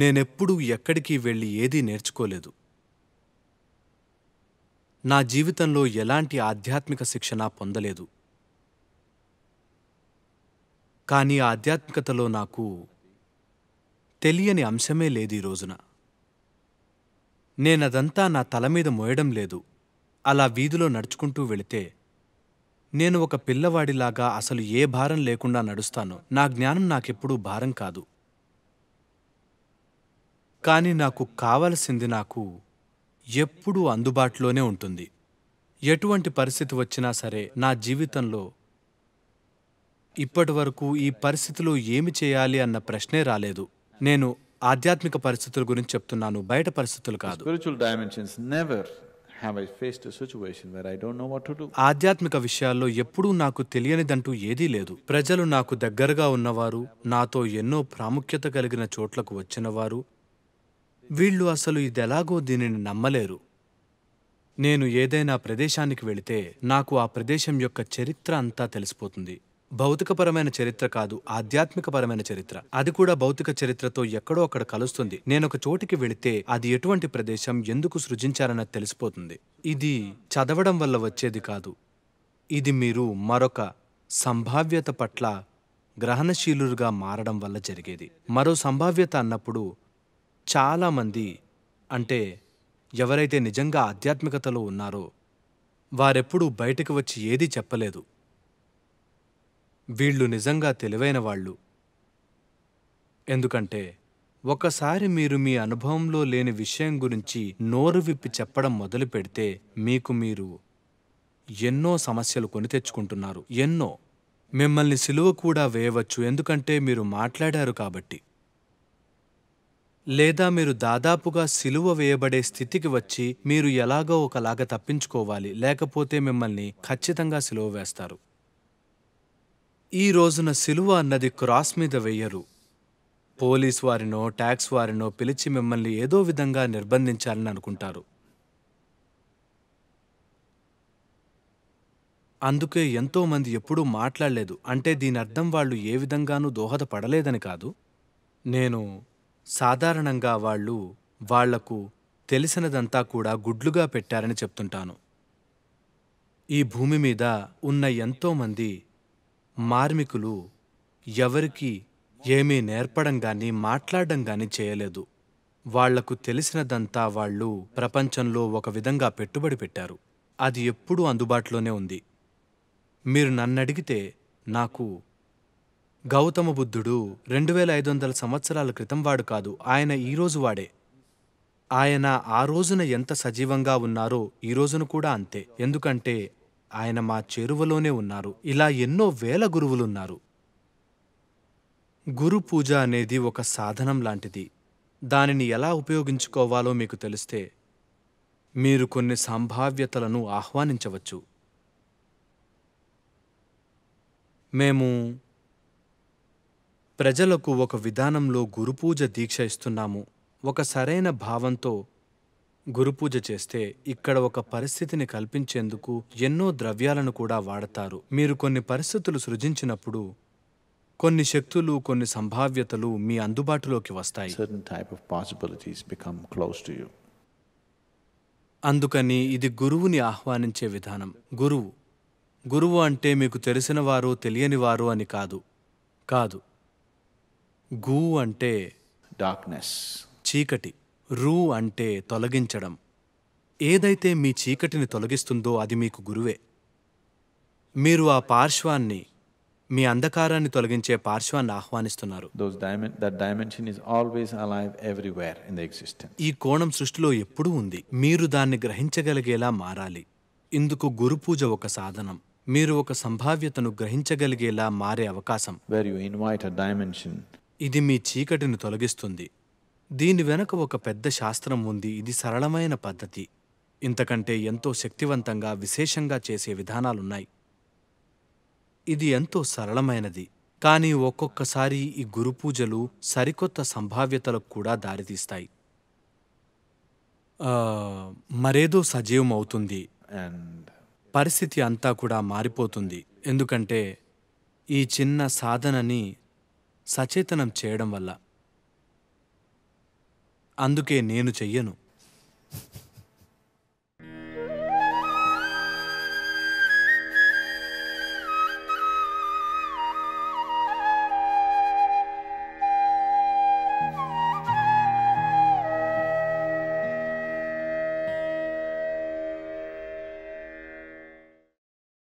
నేనెప్పుడూ ఎక్కడికి వెళ్ళి ఏదీ నేర్చుకోలేదు నా జీవితంలో ఎలాంటి ఆధ్యాత్మిక శిక్షణ పొందలేదు కానీ ఆధ్యాత్మికతలో నాకు తెలియని అంశమే లేదు ఈ రోజున నేనదంతా నా తల మీద మోయడం లేదు అలా వీధిలో నడుచుకుంటూ వెళితే నేను ఒక పిల్లవాడిలాగా అసలు ఏ భారం లేకుండా నడుస్తాను నా జ్ఞానం నాకెప్పుడూ భారం కాదు కానీ నాకు కావలసింది నాకు ఎప్పుడూ అందుబాటులోనే ఉంటుంది ఎటువంటి పరిస్థితి వచ్చినా సరే నా జీవితంలో ఇప్పటి వరకు ఈ పరిస్థితిలో ఏమి చేయాలి అన్న ప్రశ్నే రాలేదు నేను ఆధ్యాత్మిక పరిస్థితుల గురించి చెప్తున్నాను బయట పరిస్థితులు కాదు ఆధ్యాత్మిక విషయాల్లో ఎప్పుడూ నాకు తెలియనిదంటూ ఏదీ లేదు ప్రజలు నాకు దగ్గరగా ఉన్నవారు నాతో ఎన్నో ప్రాముఖ్యత కలిగిన చోట్లకు వచ్చినవారు వీళ్ళు అసలు ఇదెలాగో దీనిని నమ్మలేరు నేను ఏదైనా ప్రదేశానికి వెళితే నాకు ఆ ప్రదేశం యొక్క చరిత్ర అంతా తెలిసిపోతుంది భౌతికపరమైన చరిత్ర కాదు ఆధ్యాత్మికపరమైన చరిత్ర అది కూడా భౌతిక చరిత్రతో ఎక్కడో అక్కడ కలుస్తుంది నేనొక చోటికి వెళితే అది ఎటువంటి ప్రదేశం ఎందుకు సృజించారన్నది తెలిసిపోతుంది ఇది చదవడం వల్ల వచ్చేది కాదు ఇది మీరు మరొక సంభావ్యత పట్ల గ్రహణశీలుగా మారడం వల్ల జరిగేది మరో సంభావ్యత అన్నప్పుడు చాలామంది అంటే ఎవరైతే నిజంగా ఆధ్యాత్మికతలో ఉన్నారో వారెప్పుడూ బయటకు వచ్చి ఏదీ చెప్పలేదు వీళ్ళు నిజంగా తెలివైన వాళ్ళు ఎందుకంటే ఒకసారి మీరు మీ అనుభవంలో లేని విషయం గురించి నోరు విప్పి చెప్పడం మొదలు పెడితే మీకు మీరు ఎన్నో సమస్యలు కొని తెచ్చుకుంటున్నారు ఎన్నో మిమ్మల్ని సిలువ కూడా వేయవచ్చు ఎందుకంటే మీరు మాట్లాడారు కాబట్టి లేదా మీరు దాదాపుగా సిలువ వేయబడే స్థితికి వచ్చి మీరు ఎలాగో ఒకలాగా తప్పించుకోవాలి లేకపోతే మిమ్మల్ని ఖచ్చితంగా సిలువ వేస్తారు ఈ రోజున సిలువ అన్నది క్రాస్ మీద వెయ్యరు పోలీస్ వారినో ట్యాక్స్ వారినో పిలిచి మిమ్మల్ని ఏదో విధంగా నిర్బంధించాలని అనుకుంటారు అందుకే ఎంతోమంది ఎప్పుడూ మాట్లాడలేదు అంటే దీని అర్థం వాళ్ళు ఏ విధంగానూ దోహదపడలేదని కాదు నేను సాధారణంగా వాళ్ళు వాళ్లకు తెలిసినదంతా కూడా గుడ్లుగా పెట్టారని చెప్తుంటాను ఈ భూమి మీద ఉన్న ఎంతోమంది మార్మికులు ఎవరికి ఏమీ నేర్పడం కానీ మాట్లాడడం కానీ చేయలేదు వాళ్లకు తెలిసినదంతా వాళ్ళు ప్రపంచంలో ఒక విధంగా పెట్టుబడి పెట్టారు అది ఎప్పుడూ అందుబాటులోనే ఉంది మీరు నన్నడిగితే నాకు గౌతమ బుద్ధుడు రెండు వేల ఐదు వందల సంవత్సరాల క్రితం వాడు కాదు ఆయన ఈరోజు వాడే ఆయన ఆ రోజున ఎంత సజీవంగా ఉన్నారో ఈ రోజును కూడా అంతే ఎందుకంటే ఆయన మా చేరువలోనే ఉన్నారు ఇలా ఎన్నో వేల గురువులున్నారు గురు పూజ అనేది ఒక సాధనం లాంటిది దానిని ఎలా ఉపయోగించుకోవాలో మీకు తెలిస్తే మీరు కొన్ని సంభావ్యతలను ఆహ్వానించవచ్చు మేము ప్రజలకు ఒక విధానంలో గురుపూజ దీక్ష ఇస్తున్నాము ఒక సరైన భావంతో గురుపూజ చేస్తే ఇక్కడ ఒక పరిస్థితిని కల్పించేందుకు ఎన్నో ద్రవ్యాలను కూడా వాడతారు మీరు కొన్ని పరిస్థితులు సృజించినప్పుడు కొన్ని శక్తులు కొన్ని సంభావ్యతలు మీ అందుబాటులోకి వస్తాయి అందుకని ఇది గురువుని ఆహ్వానించే విధానం గురువు గురువు అంటే మీకు తెలిసిన వారు తెలియని వారు అని కాదు కాదు గూ అంటే డార్క్నెస్ చీకటి రూ అంటే తొలగించడం ఏదైతే మీ చీకటిని తొలగిస్తుందో అది మీకు గురువే మీరు ఆ పార్శ్వాన్ని మీ అంధకారాన్ని తొలగించే పార్శ్వాన్ని ఆహ్వానిస్తున్నారు ఈ కోణం సృష్టిలో ఎప్పుడూ ఉంది మీరు దాన్ని గ్రహించగలిగేలా మారాలి ఇందుకు గురు పూజ ఒక సాధనం మీరు ఒక సంభావ్యతను గ్రహించగలిగేలా మారే అవకాశం ఇది మీ చీకటిని తొలగిస్తుంది దీని వెనుక ఒక పెద్ద శాస్త్రం ఉంది ఇది సరళమైన పద్ధతి ఇంతకంటే ఎంతో శక్తివంతంగా విశేషంగా చేసే విధానాలున్నాయి ఇది ఎంతో సరళమైనది కానీ ఒక్కొక్కసారి ఈ గురుపూజలు సరికొత్త సంభావ్యతలకు కూడా దారితీస్తాయి మరేదో సజీవం అవుతుంది పరిస్థితి అంతా కూడా మారిపోతుంది ఎందుకంటే ఈ చిన్న సాధనని సచేతనం చేయడం వల్ల అందుకే నేను చెయ్యను